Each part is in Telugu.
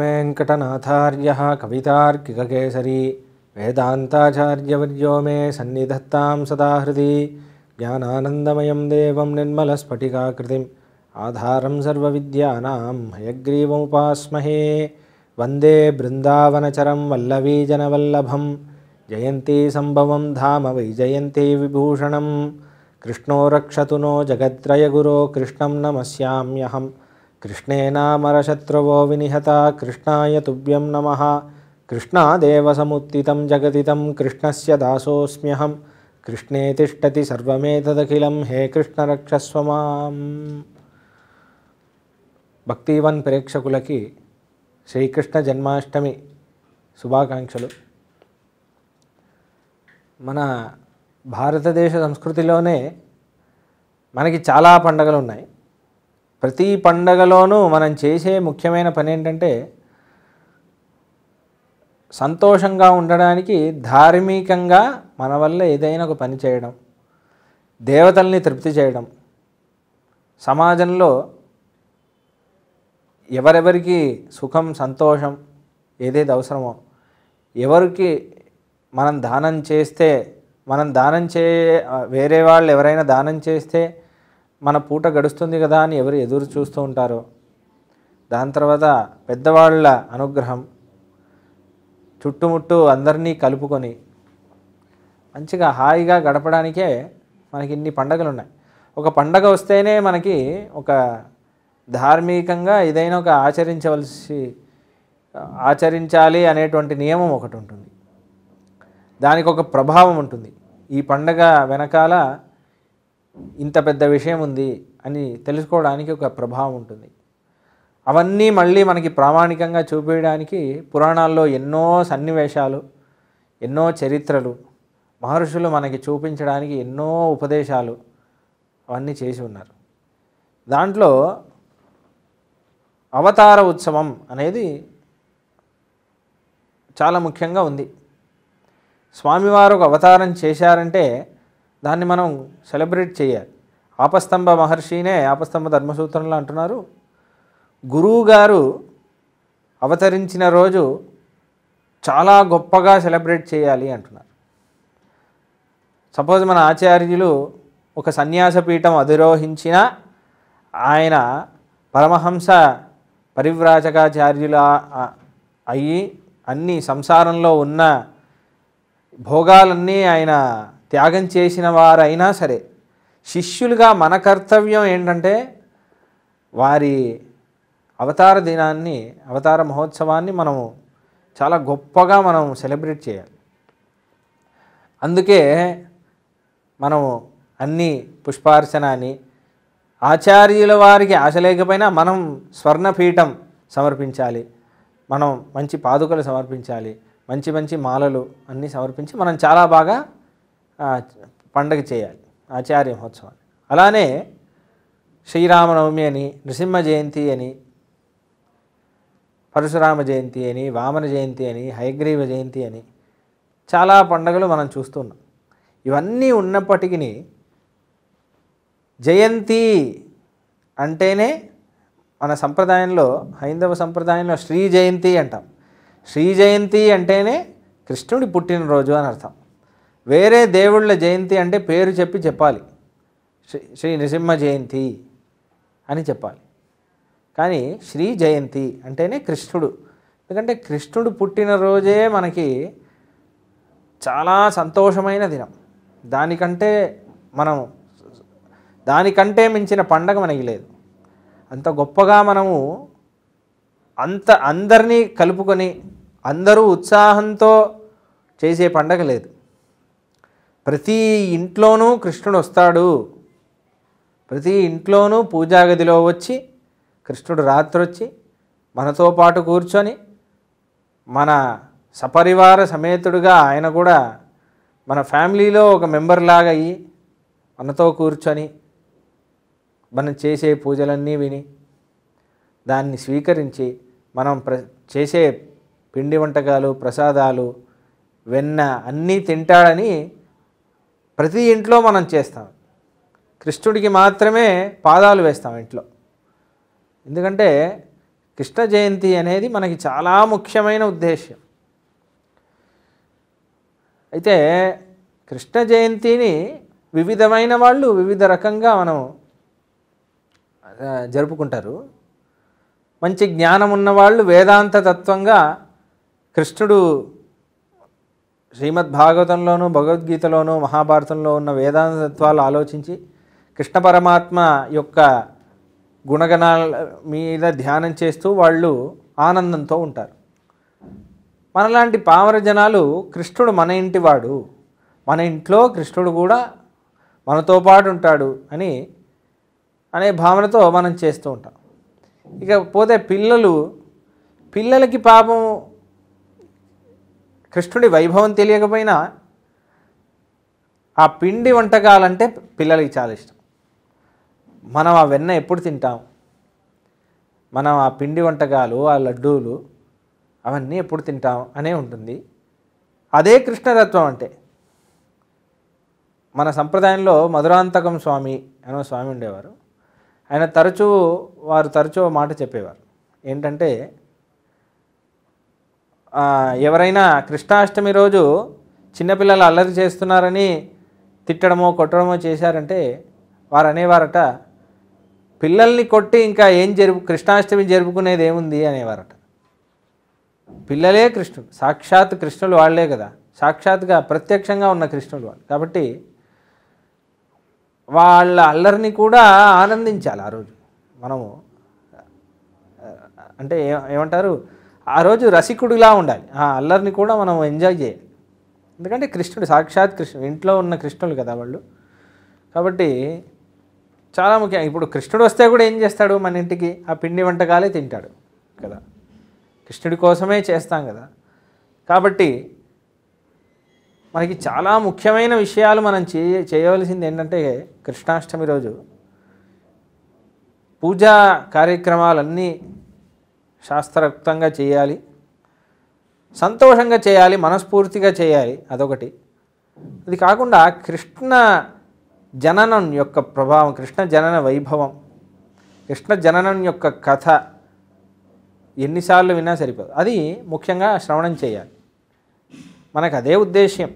वेङ्कटनाथार्यः कवितार्किककेसरी वेदान्ताचार्यवर्यो मे सन्निधत्तां सदा हृदि ज्ञानानन्दमयं देवं निर्मलस्फटिकाकृतिम् आधारं सर्वविद्यानां हयग्रीवमुपास्महे वन्दे बृन्दावनचरं वल्लवीजनवल्लभं जयन्तीसम्भवं धाम वैजयन्तीविभूषणं कृष्णो रक्षतु नो जगत्रयगुरो कृष्णं नमस्याम्यहम् కృష్ణేనామరశత్రువో వినిహత కృష్ణాయ తుభ్యం నమ కృష్ణాదేవసముత్తితం జగతితం కృష్ణస్య దాసోస్మ్యహం కృష్ణే తిష్టతి సర్వమేతదఖిలం హే కృష్ణ రక్షస్వమాం భక్తివన్ ప్రేక్షకులకి శ్రీకృష్ణ జన్మాష్టమి శుభాకాంక్షలు మన భారతదేశ సంస్కృతిలోనే మనకి చాలా పండగలు ఉన్నాయి ప్రతి పండగలోనూ మనం చేసే ముఖ్యమైన పని ఏంటంటే సంతోషంగా ఉండడానికి ధార్మికంగా మన వల్ల ఏదైనా ఒక పని చేయడం దేవతల్ని తృప్తి చేయడం సమాజంలో ఎవరెవరికి సుఖం సంతోషం ఏదైతే అవసరమో ఎవరికి మనం దానం చేస్తే మనం దానం చే వేరే వాళ్ళు ఎవరైనా దానం చేస్తే మన పూట గడుస్తుంది కదా అని ఎవరు ఎదురు చూస్తూ ఉంటారో దాని తర్వాత పెద్దవాళ్ళ అనుగ్రహం చుట్టుముట్టు అందరినీ కలుపుకొని మంచిగా హాయిగా గడపడానికే మనకి ఇన్ని పండగలు ఉన్నాయి ఒక పండగ వస్తేనే మనకి ఒక ధార్మికంగా ఏదైనా ఒక ఆచరించవలసి ఆచరించాలి అనేటువంటి నియమం ఒకటి ఉంటుంది దానికి ఒక ప్రభావం ఉంటుంది ఈ పండగ వెనకాల ఇంత పెద్ద విషయం ఉంది అని తెలుసుకోవడానికి ఒక ప్రభావం ఉంటుంది అవన్నీ మళ్ళీ మనకి ప్రామాణికంగా చూపించడానికి పురాణాల్లో ఎన్నో సన్నివేశాలు ఎన్నో చరిత్రలు మహర్షులు మనకి చూపించడానికి ఎన్నో ఉపదేశాలు అవన్నీ చేసి ఉన్నారు దాంట్లో అవతార ఉత్సవం అనేది చాలా ముఖ్యంగా ఉంది స్వామివారు ఒక అవతారం చేశారంటే దాన్ని మనం సెలబ్రేట్ చేయాలి ఆపస్తంభ మహర్షినే ఆపస్తంభ ధర్మసూత్రంలో అంటున్నారు గురువు గారు అవతరించిన రోజు చాలా గొప్పగా సెలబ్రేట్ చేయాలి అంటున్నారు సపోజ్ మన ఆచార్యులు ఒక సన్యాసపీఠం అధిరోహించిన ఆయన పరమహంస పరివ్రాజకాచార్యుల అయ్యి అన్ని సంసారంలో ఉన్న భోగాలన్నీ ఆయన త్యాగం చేసిన వారైనా సరే శిష్యులుగా మన కర్తవ్యం ఏంటంటే వారి అవతార దినాన్ని అవతార మహోత్సవాన్ని మనము చాలా గొప్పగా మనం సెలబ్రేట్ చేయాలి అందుకే మనము అన్ని పుష్పార్చనాన్ని ఆచార్యుల వారికి ఆశ లేకపోయినా మనం స్వర్ణపీఠం సమర్పించాలి మనం మంచి పాదుకలు సమర్పించాలి మంచి మంచి మాలలు అన్నీ సమర్పించి మనం చాలా బాగా పండగ చేయాలి ఆచార్య మహోత్సవాన్ని అలానే శ్రీరామనవమి అని నృసింహ జయంతి అని పరశురామ జయంతి అని వామన జయంతి అని హయగ్రీవ జయంతి అని చాలా పండగలు మనం చూస్తున్నాం ఇవన్నీ ఉన్నప్పటికీ జయంతి అంటేనే మన సంప్రదాయంలో హైందవ సంప్రదాయంలో శ్రీ జయంతి అంటాం శ్రీ జయంతి అంటేనే కృష్ణుడి పుట్టినరోజు అని అర్థం వేరే దేవుళ్ళ జయంతి అంటే పేరు చెప్పి చెప్పాలి శ్రీ శ్రీ నృసింహ జయంతి అని చెప్పాలి కానీ శ్రీ జయంతి అంటేనే కృష్ణుడు ఎందుకంటే కృష్ణుడు పుట్టినరోజే మనకి చాలా సంతోషమైన దినం దానికంటే మనం దానికంటే మించిన పండగ మనకి లేదు అంత గొప్పగా మనము అంత అందరినీ కలుపుకొని అందరూ ఉత్సాహంతో చేసే పండగ లేదు ప్రతి ఇంట్లోనూ కృష్ణుడు వస్తాడు ప్రతి ఇంట్లోనూ పూజాగదిలో వచ్చి కృష్ణుడు రాత్రి వచ్చి మనతో పాటు కూర్చొని మన సపరివార సమేతుడుగా ఆయన కూడా మన ఫ్యామిలీలో ఒక మెంబర్ లాగా అయ్యి మనతో కూర్చొని మనం చేసే పూజలన్నీ విని దాన్ని స్వీకరించి మనం ప్ర చేసే పిండి వంటకాలు ప్రసాదాలు వెన్న అన్నీ తింటాడని ప్రతి ఇంట్లో మనం చేస్తాం కృష్ణుడికి మాత్రమే పాదాలు వేస్తాం ఇంట్లో ఎందుకంటే కృష్ణ జయంతి అనేది మనకి చాలా ముఖ్యమైన ఉద్దేశ్యం అయితే కృష్ణ జయంతిని వివిధమైన వాళ్ళు వివిధ రకంగా మనం జరుపుకుంటారు మంచి జ్ఞానం ఉన్నవాళ్ళు వేదాంత తత్వంగా కృష్ణుడు శ్రీమద్ భాగవతంలోనూ భగవద్గీతలోనూ మహాభారతంలో ఉన్న వేదాంత తత్వాలు ఆలోచించి కృష్ణ పరమాత్మ యొక్క గుణగణాల మీద ధ్యానం చేస్తూ వాళ్ళు ఆనందంతో ఉంటారు మనలాంటి పామర జనాలు కృష్ణుడు మన ఇంటి వాడు మన ఇంట్లో కృష్ణుడు కూడా మనతో పాటు ఉంటాడు అని అనే భావనతో మనం చేస్తూ ఉంటాం ఇకపోతే పిల్లలు పిల్లలకి పాపం కృష్ణుడి వైభవం తెలియకపోయినా ఆ పిండి వంటకాలంటే పిల్లలకి చాలా ఇష్టం మనం ఆ వెన్న ఎప్పుడు తింటాం మనం ఆ పిండి వంటకాలు ఆ లడ్డూలు అవన్నీ ఎప్పుడు తింటాం అనే ఉంటుంది అదే కృష్ణతత్వం అంటే మన సంప్రదాయంలో మధురాంతకం స్వామి అనే స్వామి ఉండేవారు ఆయన తరచూ వారు తరచూ మాట చెప్పేవారు ఏంటంటే ఎవరైనా కృష్ణాష్టమి రోజు చిన్నపిల్లలు అల్లరి చేస్తున్నారని తిట్టడమో కొట్టడమో చేశారంటే వారు అనేవారట పిల్లల్ని కొట్టి ఇంకా ఏం జరుపు కృష్ణాష్టమి జరుపుకునేది ఏముంది అనేవారట పిల్లలే కృష్ణుడు సాక్షాత్ కృష్ణుడు వాళ్లే కదా సాక్షాత్గా ప్రత్యక్షంగా ఉన్న కృష్ణుడు వాళ్ళు కాబట్టి వాళ్ళ అల్లరిని కూడా ఆనందించాలి ఆ రోజు మనము అంటే ఏమంటారు ఆ రోజు రసికుడిలా ఉండాలి ఆ అల్లరిని కూడా మనం ఎంజాయ్ చేయాలి ఎందుకంటే కృష్ణుడు సాక్షాత్ కృష్ణుడు ఇంట్లో ఉన్న కృష్ణుడు కదా వాళ్ళు కాబట్టి చాలా ముఖ్యం ఇప్పుడు కృష్ణుడు వస్తే కూడా ఏం చేస్తాడు మన ఇంటికి ఆ పిండి వంటకాలే తింటాడు కదా కృష్ణుడి కోసమే చేస్తాం కదా కాబట్టి మనకి చాలా ముఖ్యమైన విషయాలు మనం చేయ చేయవలసింది ఏంటంటే కృష్ణాష్టమి రోజు పూజా కార్యక్రమాలన్నీ శాస్త్రయుక్తంగా చేయాలి సంతోషంగా చేయాలి మనస్ఫూర్తిగా చేయాలి అదొకటి అది కాకుండా కృష్ణ జననం యొక్క ప్రభావం కృష్ణ జనన వైభవం కృష్ణ జననం యొక్క కథ ఎన్నిసార్లు విన్నా సరిపోదు అది ముఖ్యంగా శ్రవణం చేయాలి మనకు అదే ఉద్దేశ్యం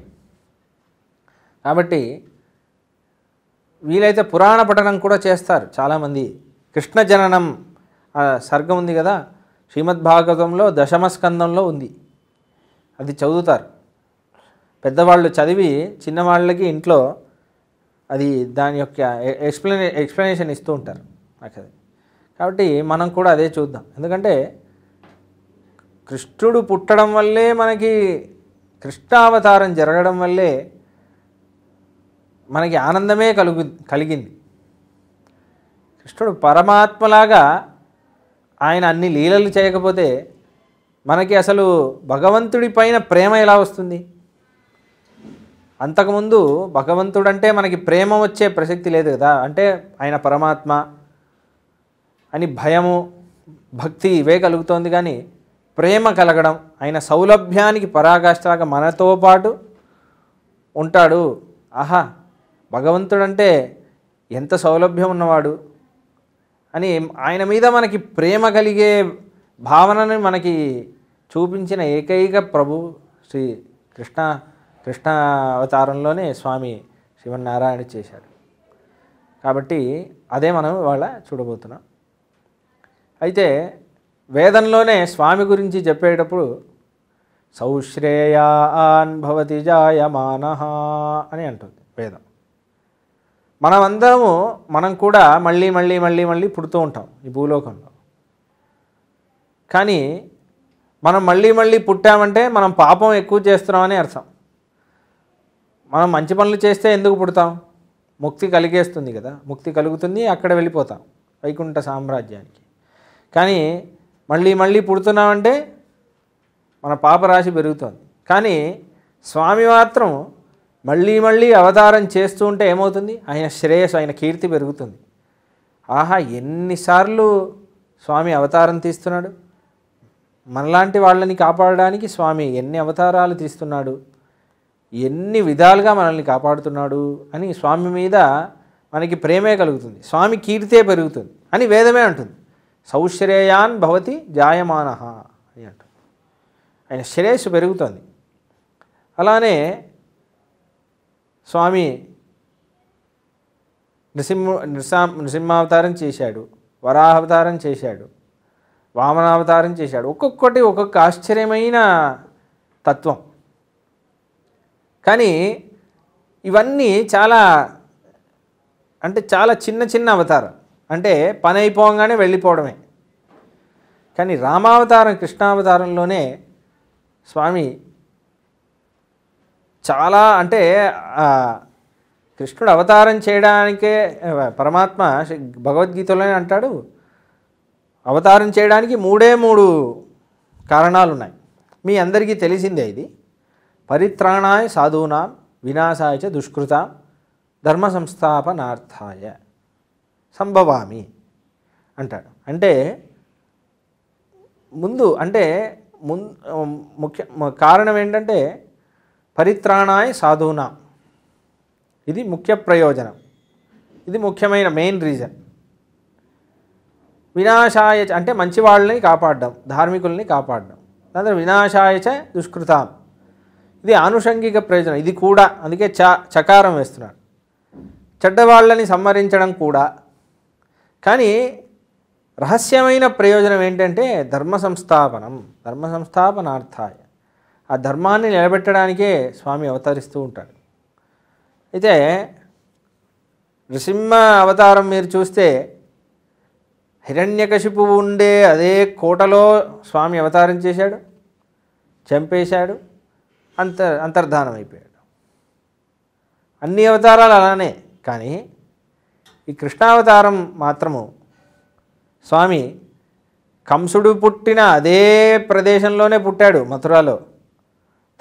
కాబట్టి వీలైతే పురాణ పఠనం కూడా చేస్తారు చాలామంది కృష్ణ జననం సర్గం ఉంది కదా శ్రీమద్భాగవతంలో దశమ స్కందంలో ఉంది అది చదువుతారు పెద్దవాళ్ళు చదివి చిన్నవాళ్ళకి ఇంట్లో అది దాని యొక్క ఎక్స్ప్లెనే ఎక్స్ప్లెనేషన్ ఇస్తూ ఉంటారు అక్కడ కాబట్టి మనం కూడా అదే చూద్దాం ఎందుకంటే కృష్ణుడు పుట్టడం వల్లే మనకి కృష్ణావతారం జరగడం వల్లే మనకి ఆనందమే కలుగు కలిగింది కృష్ణుడు పరమాత్మలాగా ఆయన అన్ని లీలలు చేయకపోతే మనకి అసలు భగవంతుడి పైన ప్రేమ ఎలా వస్తుంది అంతకుముందు భగవంతుడు అంటే మనకి ప్రేమ వచ్చే ప్రసక్తి లేదు కదా అంటే ఆయన పరమాత్మ అని భయము భక్తి ఇవే కలుగుతోంది కానీ ప్రేమ కలగడం ఆయన సౌలభ్యానికి పరాకాష్ఠలాగా మనతో పాటు ఉంటాడు ఆహా భగవంతుడంటే ఎంత సౌలభ్యం ఉన్నవాడు అని ఆయన మీద మనకి ప్రేమ కలిగే భావనని మనకి చూపించిన ఏకైక ప్రభు శ్రీ కృష్ణ కృష్ణ అవతారంలోనే స్వామి శివనారాయణ చేశాడు కాబట్టి అదే మనం ఇవాళ చూడబోతున్నాం అయితే వేదంలోనే స్వామి గురించి చెప్పేటప్పుడు సౌశ్రేయాన్ భవతి జాయమాన అని అంటుంది వేదం మనమందరము మనం కూడా మళ్ళీ మళ్ళీ మళ్ళీ మళ్ళీ పుడుతూ ఉంటాం ఈ భూలోకంలో కానీ మనం మళ్ళీ మళ్ళీ పుట్టామంటే మనం పాపం ఎక్కువ చేస్తున్నామని అర్థం మనం మంచి పనులు చేస్తే ఎందుకు పుడతాం ముక్తి కలిగేస్తుంది కదా ముక్తి కలుగుతుంది అక్కడ వెళ్ళిపోతాం వైకుంఠ సామ్రాజ్యానికి కానీ మళ్ళీ మళ్ళీ పుడుతున్నామంటే మన పాపరాశి పెరుగుతుంది కానీ స్వామి మాత్రం మళ్ళీ మళ్ళీ అవతారం చేస్తూ ఉంటే ఏమవుతుంది ఆయన శ్రేయస్సు ఆయన కీర్తి పెరుగుతుంది ఆహా ఎన్నిసార్లు స్వామి అవతారం తీస్తున్నాడు మనలాంటి వాళ్ళని కాపాడడానికి స్వామి ఎన్ని అవతారాలు తీస్తున్నాడు ఎన్ని విధాలుగా మనల్ని కాపాడుతున్నాడు అని స్వామి మీద మనకి ప్రేమే కలుగుతుంది స్వామి కీర్తే పెరుగుతుంది అని వేదమే అంటుంది సౌశ్రేయాన్ భవతి జాయమాన అని అంటుంది ఆయన శ్రేయస్సు పెరుగుతుంది అలానే స్వామి నృసింహ నృసా నృసింహావతారం చేశాడు వరాహావతారం చేశాడు వామనావతారం చేశాడు ఒక్కొక్కటి ఒక్కొక్క ఆశ్చర్యమైన తత్వం కానీ ఇవన్నీ చాలా అంటే చాలా చిన్న చిన్న అవతారం అంటే పని అయిపోగానే వెళ్ళిపోవడమే కానీ రామావతారం కృష్ణావతారంలోనే స్వామి చాలా అంటే కృష్ణుడు అవతారం చేయడానికే పరమాత్మ భగవద్గీతలోనే అంటాడు అవతారం చేయడానికి మూడే మూడు కారణాలు ఉన్నాయి మీ అందరికీ తెలిసిందే ఇది పరిత్రాణాయ సాధూనాం వినాశాయ చ దుష్కృతాం ధర్మ సంస్థాపనార్థాయ సంభవామి అంటాడు అంటే ముందు అంటే ముఖ్య కారణం ఏంటంటే పరిత్రాణాయ్ సాధునా ఇది ముఖ్య ప్రయోజనం ఇది ముఖ్యమైన మెయిన్ రీజన్ వినాశాయ అంటే మంచి వాళ్ళని కాపాడడం ధార్మికుల్ని కాపాడడం దాని వినాశాయ చ దుష్కృతాం ఇది ఆనుషంగిక ప్రయోజనం ఇది కూడా అందుకే చ చకారం వేస్తున్నాడు చెడ్డవాళ్ళని సంహరించడం కూడా కానీ రహస్యమైన ప్రయోజనం ఏంటంటే ధర్మ సంస్థాపనం ధర్మ సంస్థాపనార్థాయ ఆ ధర్మాన్ని నిలబెట్టడానికే స్వామి అవతరిస్తూ ఉంటాడు అయితే నృసింహ అవతారం మీరు చూస్తే హిరణ్యకశిపు ఉండే అదే కోటలో స్వామి అవతారం చేశాడు చంపేశాడు అంత అంతర్ధానం అయిపోయాడు అన్ని అవతారాలు అలానే కానీ ఈ కృష్ణావతారం మాత్రము స్వామి కంసుడు పుట్టిన అదే ప్రదేశంలోనే పుట్టాడు మథురాలో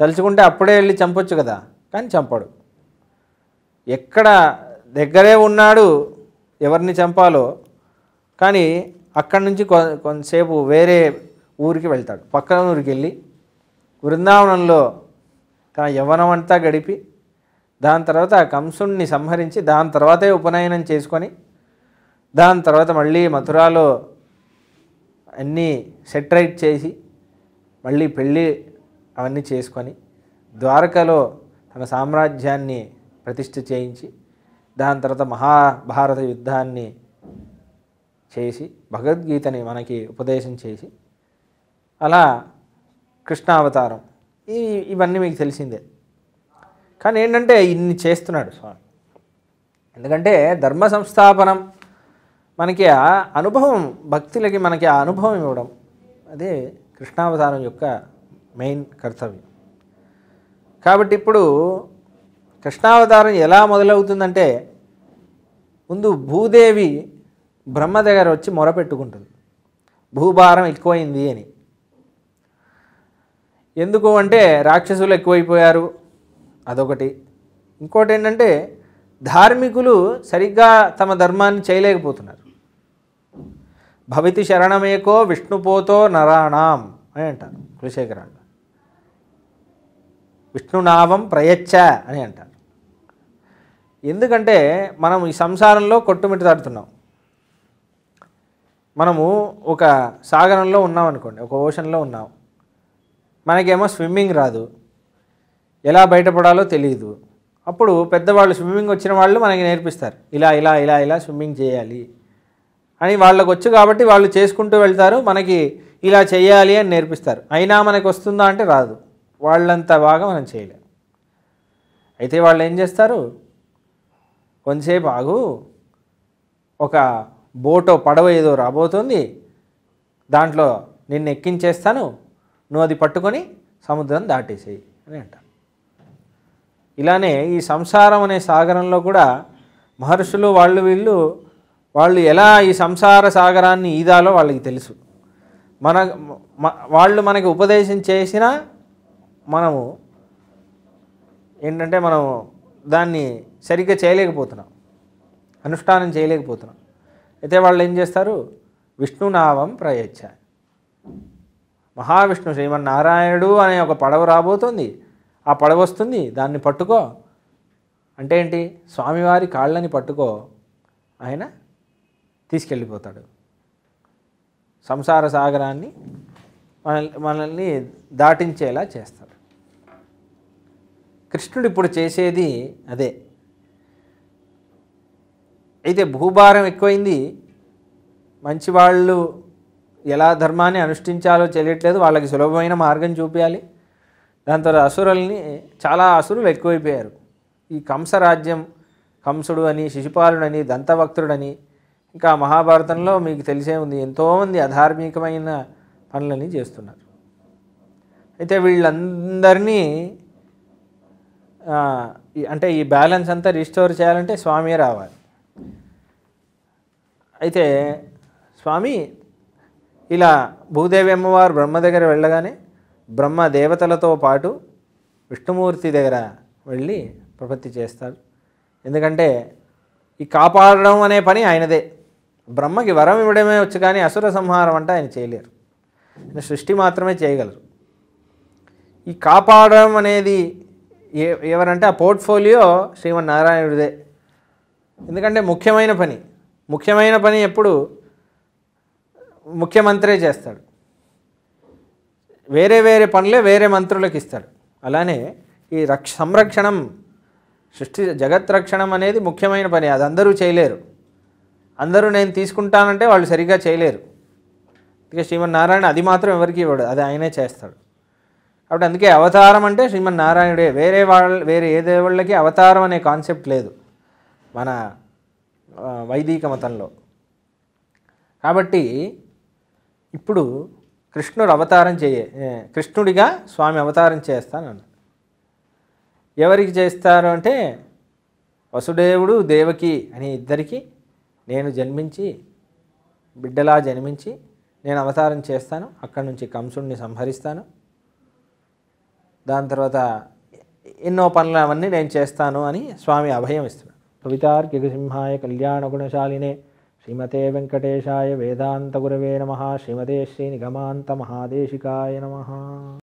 తలుచుకుంటే అప్పుడే వెళ్ళి చంపొచ్చు కదా కానీ చంపడు ఎక్కడ దగ్గరే ఉన్నాడు ఎవరిని చంపాలో కానీ అక్కడి నుంచి కొంతసేపు వేరే ఊరికి వెళ్తాడు పక్కన ఊరికి వెళ్ళి బృందావనంలో తన యవనం అంతా గడిపి దాని తర్వాత ఆ కంసుణ్ణి సంహరించి దాని తర్వాతే ఉపనయనం చేసుకొని దాని తర్వాత మళ్ళీ మథురాలో అన్నీ సెటరైట్ చేసి మళ్ళీ పెళ్ళి అవన్నీ చేసుకొని ద్వారకలో తన సామ్రాజ్యాన్ని ప్రతిష్ఠ చేయించి దాని తర్వాత మహాభారత యుద్ధాన్ని చేసి భగవద్గీతని మనకి ఉపదేశం చేసి అలా కృష్ణావతారం ఈ ఇవన్నీ మీకు తెలిసిందే కానీ ఏంటంటే ఇన్ని చేస్తున్నాడు స్వామి ఎందుకంటే ధర్మ సంస్థాపనం మనకి ఆ అనుభవం భక్తులకి మనకి ఆ అనుభవం ఇవ్వడం అదే కృష్ణావతారం యొక్క మెయిన్ కర్తవ్యం కాబట్టి ఇప్పుడు కృష్ణావతారం ఎలా మొదలవుతుందంటే ముందు భూదేవి బ్రహ్మ దగ్గర వచ్చి మొరపెట్టుకుంటుంది భూభారం ఎక్కువైంది అని ఎందుకు అంటే రాక్షసులు ఎక్కువైపోయారు అదొకటి ఇంకోటి ఏంటంటే ధార్మికులు సరిగ్గా తమ ధర్మాన్ని చేయలేకపోతున్నారు భవితి శరణమేకో విష్ణుపోతో నరాణం అని అంటారు కులశేఖరాన్ని విష్ణునామం ప్రయచ్చ అని అంటారు ఎందుకంటే మనం ఈ సంసారంలో కొట్టుమిట్టాడుతున్నాం మనము ఒక సాగరంలో ఉన్నాం అనుకోండి ఒక ఓషన్లో ఉన్నాం మనకేమో స్విమ్మింగ్ రాదు ఎలా బయటపడాలో తెలియదు అప్పుడు పెద్దవాళ్ళు స్విమ్మింగ్ వచ్చిన వాళ్ళు మనకి నేర్పిస్తారు ఇలా ఇలా ఇలా ఇలా స్విమ్మింగ్ చేయాలి అని వాళ్ళకు వచ్చు కాబట్టి వాళ్ళు చేసుకుంటూ వెళ్తారు మనకి ఇలా చేయాలి అని నేర్పిస్తారు అయినా మనకు వస్తుందా అంటే రాదు వాళ్ళంత బాగా మనం చేయలేము అయితే వాళ్ళు ఏం చేస్తారు కొంతసేపు ఆగు ఒక బోటో పడవ ఏదో రాబోతుంది దాంట్లో నిన్ను ఎక్కించేస్తాను నువ్వు అది పట్టుకొని సముద్రం దాటేసేయి అని అంటారు ఇలానే ఈ సంసారం అనే సాగరంలో కూడా మహర్షులు వాళ్ళు వీళ్ళు వాళ్ళు ఎలా ఈ సంసార సాగరాన్ని ఈదాలో వాళ్ళకి తెలుసు మన వాళ్ళు మనకి ఉపదేశం చేసినా మనము ఏంటంటే మనం దాన్ని సరిగ్గా చేయలేకపోతున్నాం అనుష్ఠానం చేయలేకపోతున్నాం అయితే వాళ్ళు ఏం చేస్తారు విష్ణునామం ప్రయచ్చ మహావిష్ణు శ్రీమన్నారాయణుడు అనే ఒక పడవ రాబోతుంది ఆ పడవ వస్తుంది దాన్ని పట్టుకో అంటే ఏంటి స్వామివారి కాళ్ళని పట్టుకో ఆయన తీసుకెళ్ళిపోతాడు సంసార సాగరాన్ని మనల్ని మనల్ని దాటించేలా చేస్తాడు కృష్ణుడు ఇప్పుడు చేసేది అదే అయితే భూభారం ఎక్కువైంది మంచివాళ్ళు ఎలా ధర్మాన్ని అనుష్ఠించాలో తెలియట్లేదు వాళ్ళకి సులభమైన మార్గం చూపించాలి దాని తర్వాత అసురుల్ని చాలా అసురులు ఎక్కువైపోయారు ఈ కంసరాజ్యం కంసుడు అని శిశుపాలుడని దంతవక్తుడని ఇంకా మహాభారతంలో మీకు తెలిసే ఉంది ఎంతోమంది అధార్మికమైన పనులని చేస్తున్నారు అయితే వీళ్ళందరినీ అంటే ఈ బ్యాలెన్స్ అంతా రిస్టోర్ చేయాలంటే స్వామి రావాలి అయితే స్వామి ఇలా భూదేవి అమ్మవారు బ్రహ్మ దగ్గర వెళ్ళగానే బ్రహ్మ దేవతలతో పాటు విష్ణుమూర్తి దగ్గర వెళ్ళి ప్రపత్తి చేస్తారు ఎందుకంటే ఈ కాపాడడం అనే పని ఆయనదే బ్రహ్మకి వరం ఇవ్వడమే వచ్చు కానీ అసుర సంహారం అంటే ఆయన చేయలేరు సృష్టి మాత్రమే చేయగలరు ఈ కాపాడడం అనేది ఏ ఎవరంటే ఆ పోర్ట్ఫోలియో శ్రీమన్నారాయణుడిదే ఎందుకంటే ముఖ్యమైన పని ముఖ్యమైన పని ఎప్పుడు ముఖ్యమంత్రే చేస్తాడు వేరే వేరే పనులే వేరే మంత్రులకు ఇస్తాడు అలానే ఈ రక్ష సంరక్షణం సృష్టి జగత్ రక్షణం అనేది ముఖ్యమైన పని అది అందరూ చేయలేరు అందరూ నేను తీసుకుంటానంటే వాళ్ళు సరిగ్గా చేయలేరు ఇక నారాయణ అది మాత్రం ఎవరికి ఇవ్వడు అది ఆయనే చేస్తాడు కాబట్టి అందుకే అవతారం అంటే శ్రీమన్నారాయణుడే వేరే వాళ్ళ వేరే ఏ దేవుళ్ళకి అవతారం అనే కాన్సెప్ట్ లేదు మన వైదిక మతంలో కాబట్టి ఇప్పుడు కృష్ణుడు అవతారం చేయ కృష్ణుడిగా స్వామి అవతారం చేస్తానన్న ఎవరికి చేస్తారు అంటే వసుదేవుడు దేవకి అనే ఇద్దరికి నేను జన్మించి బిడ్డలా జన్మించి నేను అవతారం చేస్తాను అక్కడి నుంచి కంసుడిని సంహరిస్తాను దాని తర్వాత ఎన్నో పనులు అవన్నీ నేను చేస్తాను అని స్వామి అభయం ఇస్తున్నాడు కళ్యాణ గుణశాలినే శ్రీమతే వెంకటేశాయ వేదాంత గురవే నమ శ్రీమతే శ్రీ నిగమాంత మహాదేశికాయ నమ